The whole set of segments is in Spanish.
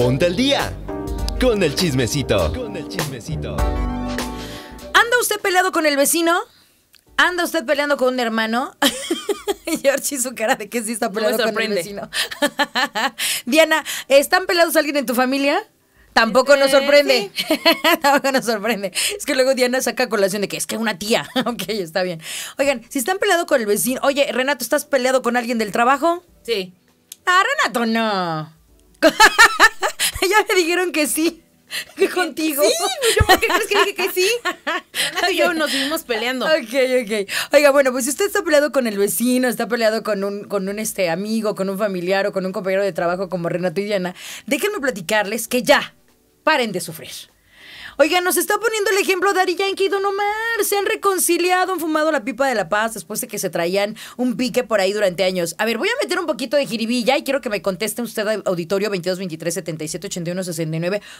Ponte el día con el chismecito. Con el chismecito. ¿Anda usted peleado con el vecino? ¿Anda usted peleando con un hermano? George su cara de que sí está peleado con el vecino. Diana, ¿están peleados alguien en tu familia? Tampoco nos este, sorprende. Tampoco nos sorprende. Es que luego Diana saca colación de que es que una tía. ok, está bien. Oigan, si están peleados con el vecino. Oye, Renato, ¿estás peleado con alguien del trabajo? Sí. Ah, Renato, no. ya me dijeron que sí. Que contigo. Sí, pues, yo por qué crees que dije que sí. y yo nos vimos peleando. Ok, ok. Oiga, bueno, pues si usted está peleado con el vecino, está peleado con un, con un este amigo, con un familiar o con un compañero de trabajo como Renato y Diana, déjenme platicarles que ya paren de sufrir. Oiga, nos está poniendo el ejemplo Dari Yankee y Don Omar. Se han reconciliado, han fumado la pipa de la paz después de que se traían un pique por ahí durante años. A ver, voy a meter un poquito de jiribilla y quiero que me conteste usted, auditorio 2223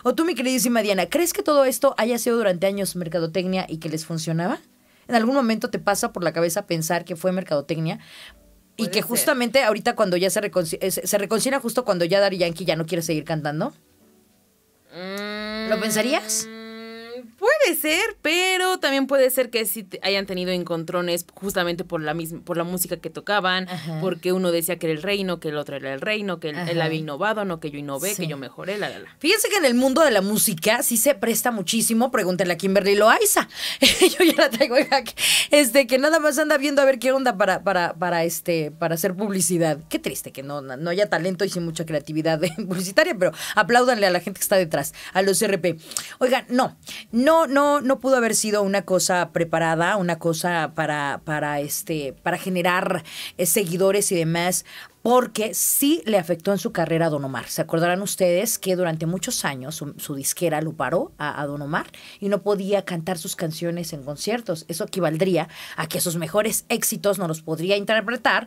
O tú, mi queridísima Diana, ¿crees que todo esto haya sido durante años mercadotecnia y que les funcionaba? ¿En algún momento te pasa por la cabeza pensar que fue mercadotecnia? Y que justamente ahorita cuando ya se, reconcilia, eh, se reconcilia justo cuando ya Dari Yankee ya no quiere seguir cantando. Mm. ¿Lo pensarías? ser, pero también puede ser que sí hayan tenido encontrones justamente por la misma, por la música que tocaban, porque uno decía que era el reino, que el otro era el reino, que él había innovado, no que yo innové, que yo mejoré, la, la, Fíjense que en el mundo de la música sí se presta muchísimo, pregúntenle a Kimberly Loaiza. yo ya la traigo Este, que nada más anda viendo a ver qué onda para, para, para este, para hacer publicidad. Qué triste que no, no haya talento y sin mucha creatividad publicitaria, pero apláudanle a la gente que está detrás, a los RP. Oigan, no, no, no no, pudo haber sido una cosa preparada, una cosa para, para, este, para generar eh, seguidores y demás, porque sí le afectó en su carrera a Don Omar. Se acordarán ustedes que durante muchos años su, disquera lo paró a, Don Omar y no podía cantar sus canciones en conciertos. Eso equivaldría a que sus mejores éxitos no los podría interpretar.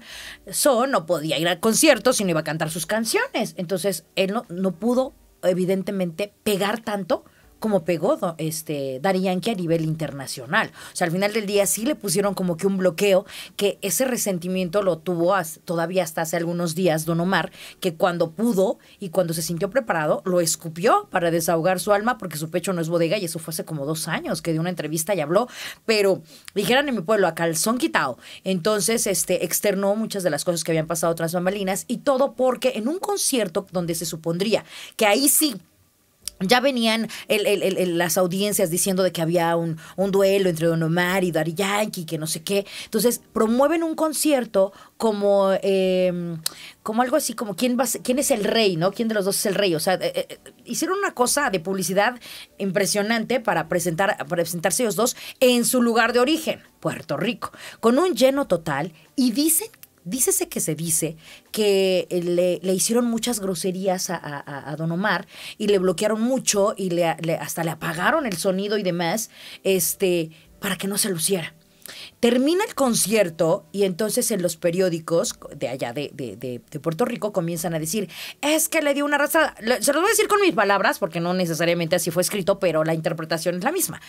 So no podía ir al conciertos y no iba a cantar sus canciones. Entonces él no, no pudo evidentemente pegar tanto como pegó este, Daddy Yankee a nivel internacional. O sea, al final del día sí le pusieron como que un bloqueo, que ese resentimiento lo tuvo todavía hasta hace algunos días Don Omar, que cuando pudo y cuando se sintió preparado, lo escupió para desahogar su alma porque su pecho no es bodega y eso fue hace como dos años que dio una entrevista y habló, pero dijeran en mi pueblo, a calzón quitado. Entonces, este, externó muchas de las cosas que habían pasado tras bambalinas y todo porque en un concierto donde se supondría que ahí sí ya venían las audiencias diciendo de que había un, duelo entre Don Omar y Dari Yankee, que no sé qué. Entonces, promueven un concierto como, em, como algo así, como quién, va, quién es el rey, ¿no? ¿Quién de los dos es el rey? O sea, eh, eh, hicieron una cosa de publicidad impresionante para, presentar, para presentarse ellos dos en su lugar de origen, Puerto Rico, con un lleno total. Y dicen Dícese que se dice que eh, le, hicieron muchas groserías a, Don Omar y le bloquearon mucho y le, hasta le apagaron el sonido y demás, este, para que no se luciera. Termina el concierto y entonces en los periódicos de allá de, Puerto Rico comienzan a decir, es que le dio una arrastrada. Se lo voy a decir con mis palabras porque no necesariamente así fue escrito, pero la interpretación es la misma.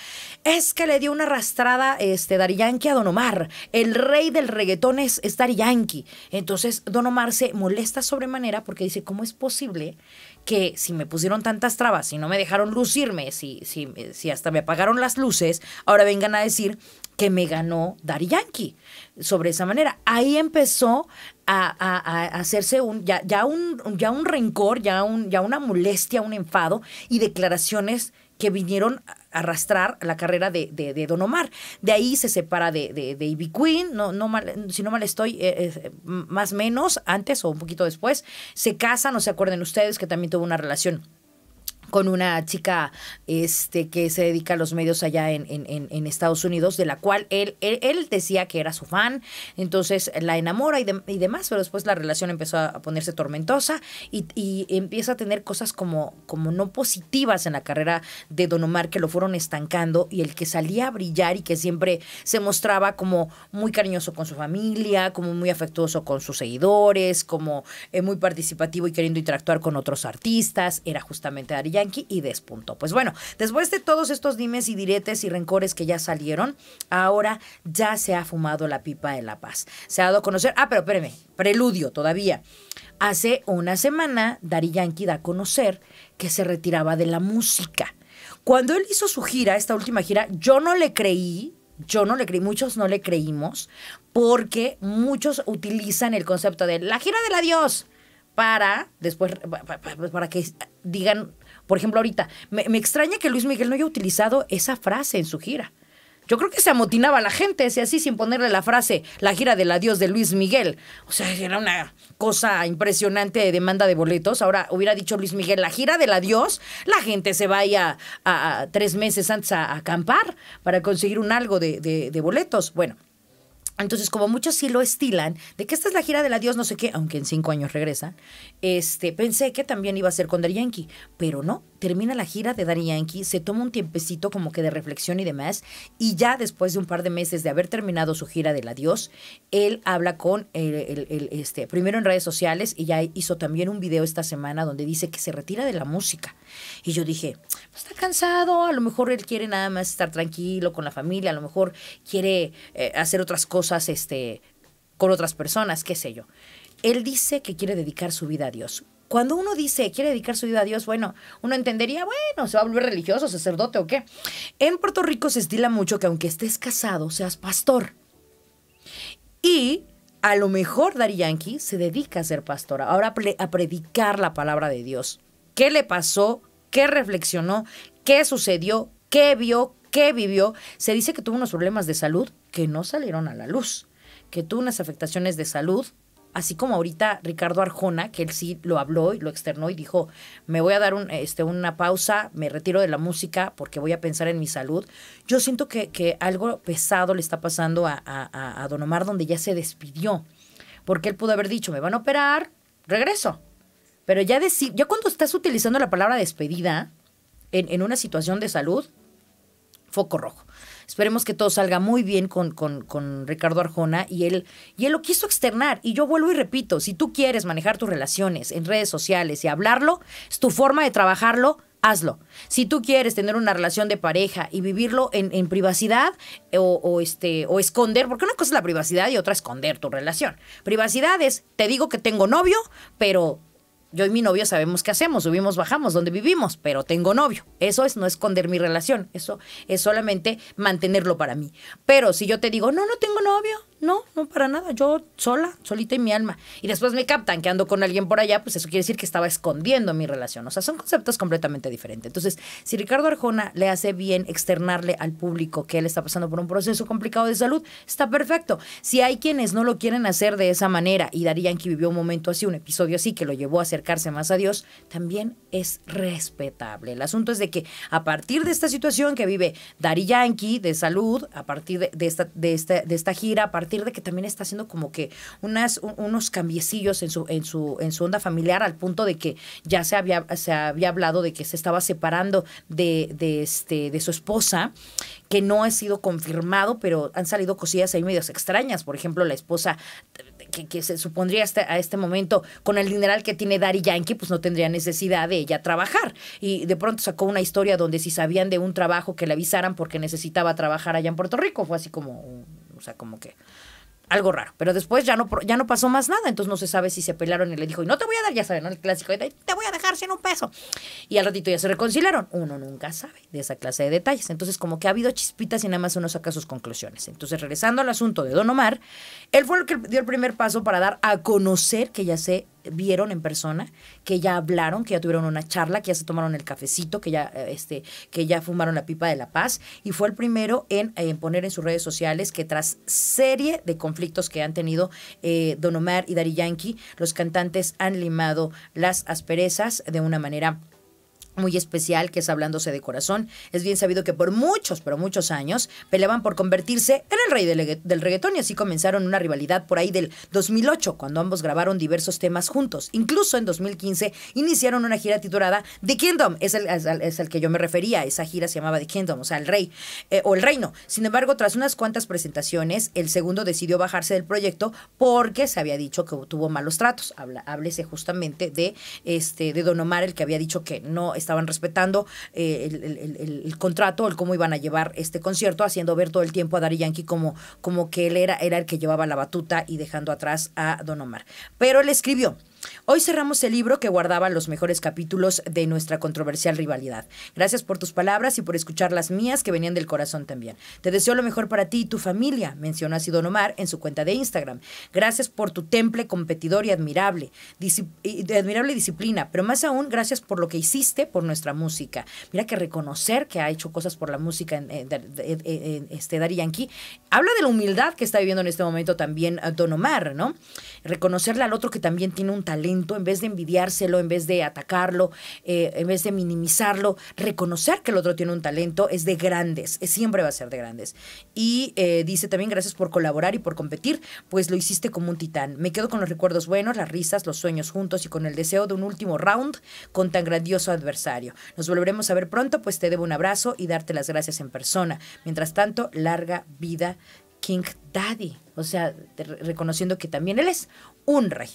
Es que le dio una arrastrada este, Dari Yankee a Don Omar. El rey del reggaetón es, es Yankee. Entonces Don Omar se molesta sobremanera porque dice, ¿cómo es posible? que si me pusieron tantas trabas, si no me dejaron lucirme, si, si, si hasta me apagaron las luces, ahora vengan a decir que me ganó Dari Yankee sobre esa manera. Ahí empezó a, hacerse un ya, ya un ya un rencor, ya un ya una molestia, un enfado y declaraciones que vinieron a arrastrar la carrera de, Don Omar. De ahí se separa de, de, Ivy Queen, no, no si no mal estoy, eh, eh, más menos, antes o un poquito después. Se casan, no se acuerden ustedes que también tuvo una relación con una chica este, que se dedica a los medios allá en, en, Estados Unidos, de la cual él, él, decía que era su fan, entonces la enamora y, demás, pero después la relación empezó a ponerse tormentosa y, empieza a tener cosas como, como no positivas en la carrera de Don Omar que lo fueron estancando y el que salía a brillar y que siempre se mostraba como muy cariñoso con su familia, como muy afectuoso con sus seguidores, como eh, muy participativo y queriendo interactuar con otros artistas, era justamente Ari y despuntó. Pues bueno, después de todos estos dimes y diretes y rencores que ya salieron, ahora ya se ha fumado la pipa de la paz. Se ha dado a conocer, ah, pero espérame, preludio todavía. Hace una semana, Dari Yankee da a conocer que se retiraba de la música. Cuando él hizo su gira, esta última gira, yo no le creí, yo no le creí, muchos no le creímos, porque muchos utilizan el concepto de la gira del adiós para después, pues para que digan por ejemplo, ahorita, me, extraña que Luis Miguel no haya utilizado esa frase en su gira. Yo creo que se amotinaba la gente, si así, sin ponerle la frase, la gira del adiós de Luis Miguel. O sea, era una cosa impresionante de demanda de boletos. Ahora hubiera dicho Luis Miguel, la gira del adiós, la gente se vaya a, tres meses antes a, acampar para conseguir un algo de, de, de boletos. Bueno, entonces, como muchos sí lo estilan, de que esta es la gira del adiós, no sé qué, aunque en cinco años regresa, este, pensé que también iba a ser con Daddy Yankee, pero no, termina la gira de Daddy Yankee, se toma un tiempecito como que de reflexión y demás, y ya después de un par de meses de haber terminado su gira del adiós, él habla con, el, este, primero en redes sociales, y ya hizo también un video esta semana donde dice que se retira de la música. Y yo dije, pues, está cansado, a lo mejor él quiere nada más estar tranquilo con la familia, a lo mejor quiere eh, hacer otras cosas haces este, con otras personas, qué sé yo. Él dice que quiere dedicar su vida a Dios. Cuando uno dice quiere dedicar su vida a Dios, bueno, uno entendería, bueno, se va a volver religioso, sacerdote o qué. En Puerto Rico se estila mucho que aunque estés casado, seas pastor. Y a lo mejor Dari Yankee se dedica a ser pastor, ahora a predicar la palabra de Dios. ¿Qué le pasó? ¿Qué reflexionó? ¿Qué sucedió? ¿Qué vio? qué vivió, se dice que tuvo unos problemas de salud que no salieron a la luz, que tuvo unas afectaciones de salud así como ahorita Ricardo Arjona, que él sí lo habló y lo externó y dijo, me voy a dar un, este, una pausa, me retiro de la música porque voy a pensar en mi salud. Yo siento que, algo pesado le está pasando a, Don Omar donde ya se despidió, porque él pudo haber dicho, me van a operar, regreso. Pero ya, decir, ya cuando estás utilizando la palabra despedida en una situación de salud, foco rojo. Esperemos que todo salga muy bien con, con, Ricardo Arjona y él, y lo quiso externar. Y yo vuelvo y repito, si tú quieres manejar tus relaciones en redes sociales y hablarlo, es tu forma de trabajarlo, hazlo. Si tú quieres tener una relación de pareja y vivirlo en, privacidad eh, o, este, o esconder, porque una cosa es la privacidad y otra esconder tu relación. Privacidad es, te digo que tengo novio, pero yo y mi novio sabemos qué hacemos, subimos, bajamos, donde vivimos, pero tengo novio. Eso es no esconder mi relación, eso es solamente mantenerlo para mí. Pero si yo te digo, no, no tengo novio, no, no para nada. Yo sola, solita en mi alma. Y después me captan que ando con alguien por allá, pues eso quiere decir que estaba escondiendo mi relación. O sea, son conceptos completamente diferentes. Entonces, si Ricardo Arjona le hace bien externarle al público que él está pasando por un proceso complicado de salud, está perfecto. Si hay quienes no lo quieren hacer de esa manera y Darían que vivió un momento así, un episodio así que lo llevó a acercarse más a Dios, también es respetable. El asunto es de que a partir de esta situación que vive Dari Yankee de salud, a partir de, esta, de, esta, de esta gira, a partir de que también está haciendo como que unas, unos cambiecillos en su, en, su, en su onda familiar al punto de que ya se había, se había hablado de que se estaba separando de, de, este, de su esposa, que no ha sido confirmado, pero han salido cosillas ahí medio extrañas. Por ejemplo, la esposa que, que, se supondría hasta a este momento con el dineral que tiene Dari Yankee, pues no tendría necesidad de ella trabajar. Y de pronto sacó una historia donde si sabían de un trabajo que le avisaran porque necesitaba trabajar allá en Puerto Rico, fue así como o sea, como que algo raro. Pero después ya no, ya no pasó más nada, entonces no se sabe si se pelaron y le dijo, y no te voy a dar, ya saben, El clásico, te voy a dejar sin un peso. Y al ratito ya se reconciliaron. Uno nunca sabe de esa clase de detalles. Entonces, como que ha habido chispitas y nada más uno saca sus conclusiones. Entonces, regresando al asunto de Don Omar, él fue el que dio el primer paso para dar a conocer que ya se vieron en persona, que ya hablaron, que ya tuvieron una charla, que ya se tomaron el cafecito, que ya, eh, este, que ya fumaron la pipa de la paz. Y fue el primero en, eh, poner en sus redes sociales que tras serie de conflictos que han tenido eh, Don Omar y Dari Yankee, los cantantes han limado las asperezas de una manera muy especial que es Hablándose de Corazón. Es bien sabido que por muchos, pero muchos años peleaban por convertirse en el rey del, reggaetón y así comenzaron una rivalidad por ahí del 2008 cuando ambos grabaron diversos temas juntos. Incluso en 2015 iniciaron una gira titulada The Kingdom, es el, que yo me refería, esa gira se llamaba The Kingdom, o sea, el rey eh, o el reino. Sin embargo, tras unas cuantas presentaciones, el segundo decidió bajarse del proyecto porque se había dicho que tuvo malos tratos. Habla, háblese justamente de, este, de Don Omar, el que había dicho que no estaban respetando eh, el, contrato, el cómo iban a llevar este concierto, haciendo ver todo el tiempo a Dari Yankee como, como que él era, era el que llevaba la batuta y dejando atrás a Don Omar. Pero él escribió, Hoy cerramos el libro que guardaba los mejores capítulos de nuestra controversial rivalidad. Gracias por tus palabras y por escuchar las mías que venían del corazón también. Te deseo lo mejor para ti y tu familia, mencionó así Don Omar en su cuenta de Instagram. Gracias por tu temple competidor y admirable, admirable disciplina, pero más aún gracias por lo que hiciste por nuestra música. Mira que reconocer que ha hecho cosas por la música en, este Yankee habla de la humildad que está viviendo en este momento también eh, Don Omar, ¿no? Reconocerle al otro que también tiene un talento talento, en vez de envidiárselo, en vez de atacarlo, eh, en vez de minimizarlo, reconocer que el otro tiene un talento es de grandes, siempre va a ser de grandes. Y eh, dice también gracias por colaborar y por competir, pues lo hiciste como un titán. Me quedo con los recuerdos buenos, las risas, los sueños juntos y con el deseo de un último round con tan grandioso adversario. Nos volveremos a ver pronto, pues te debo un abrazo y darte las gracias en persona. Mientras tanto, larga vida King o sea, reconociendo que también él es un rey.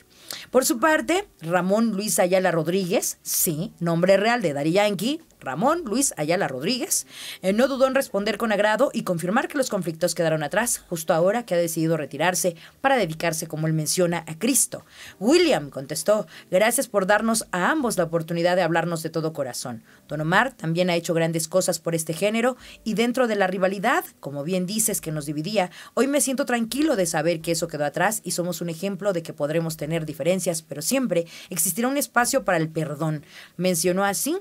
Por su parte, Ramón Luis Ayala Rodríguez, sí, nombre real de Daddy Yankee, Ramón Luis Ayala Rodríguez, eh, no dudó en responder con agrado y confirmar que los conflictos quedaron atrás, justo ahora que ha decidido retirarse para dedicarse, como él menciona, a Cristo. William contestó, gracias por darnos a ambos la oportunidad de hablarnos de todo corazón. Don Omar también ha hecho grandes cosas por este género y dentro de la rivalidad, como bien dices que nos dividía, hoy me siento tranquilo de saber que eso quedó atrás y somos un ejemplo de que podremos tener diferencias, pero siempre existirá un espacio para el perdón. Mencionó así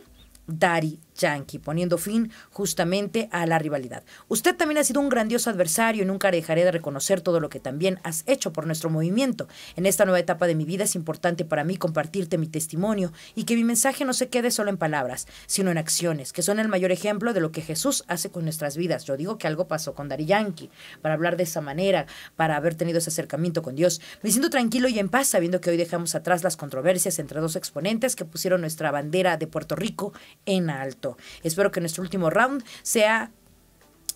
Dari Yankee, poniendo fin justamente a la rivalidad. Usted también ha sido un grandioso adversario y nunca dejaré de reconocer todo lo que también has hecho por nuestro movimiento. En esta nueva etapa de mi vida es importante para mí compartirte mi testimonio y que mi mensaje no se quede solo en palabras, sino en acciones, que son el mayor ejemplo de lo que Jesús hace con nuestras vidas. Yo digo que algo pasó con Dari Yankee, para hablar de esa manera, para haber tenido ese acercamiento con Dios. Me siento tranquilo y en paz sabiendo que hoy dejamos atrás las controversias entre dos exponentes que pusieron nuestra bandera de Puerto Rico en alto. Espero que nuestro último round sea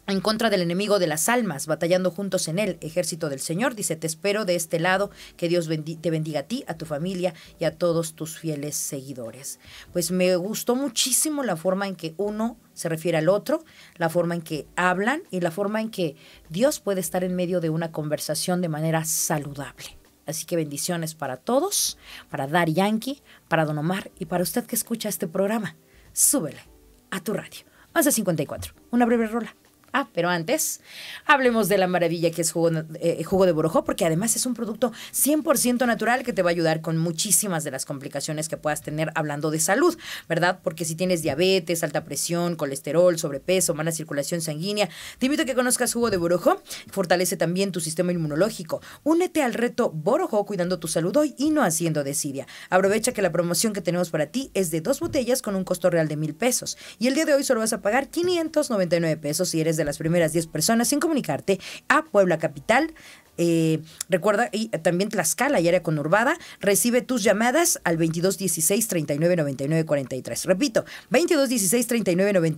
en contra del enemigo de las almas, batallando juntos en él, ejército del Señor, dice, te espero de este lado, que Dios te bendiga a ti, a tu familia y a todos tus fieles seguidores. Pues me gustó muchísimo la forma en que uno se refiere al otro, la forma en que hablan y la forma en que Dios puede estar en medio de una conversación de manera saludable. Así que bendiciones para todos, para Dar Yankee, para Don Omar y para usted que escucha este programa. Súbele a tu radio. 54. Una breve rola. Ah, pero antes, hablemos de la maravilla que es jugo, eh, de borojó, porque además es un producto 100% natural que te va a ayudar con muchísimas de las complicaciones que puedas tener hablando de salud, ¿verdad? Porque si tienes diabetes, alta presión, colesterol, sobrepeso, mala circulación sanguínea, te invito a que conozcas jugo de borojó. Fortalece también tu sistema inmunológico. Únete al reto Borojo cuidando tu salud hoy y no haciendo desidia. Aprovecha que la promoción que tenemos para ti es de dos botellas con un costo real de mil pesos. Y el día de hoy solo vas a pagar 599 pesos si eres de de las primeras 10 personas sin comunicarte a Puebla Capital eh, recuerda, y también Tlaxcala y área conurbada, recibe tus llamadas al 2216 39 43. Repito, 2216 39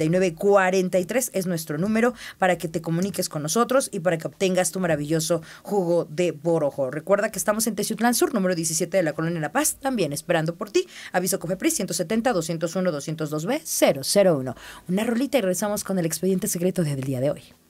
es nuestro número para que te comuniques con nosotros y para que obtengas tu maravilloso jugo de borojo. Recuerda que estamos en Teciutlán Sur, número 17 de la Colonia La Paz, también esperando por ti. Aviso Cofepris 170 201 202 B 001. Una rolita y regresamos con el expediente secreto del día de hoy.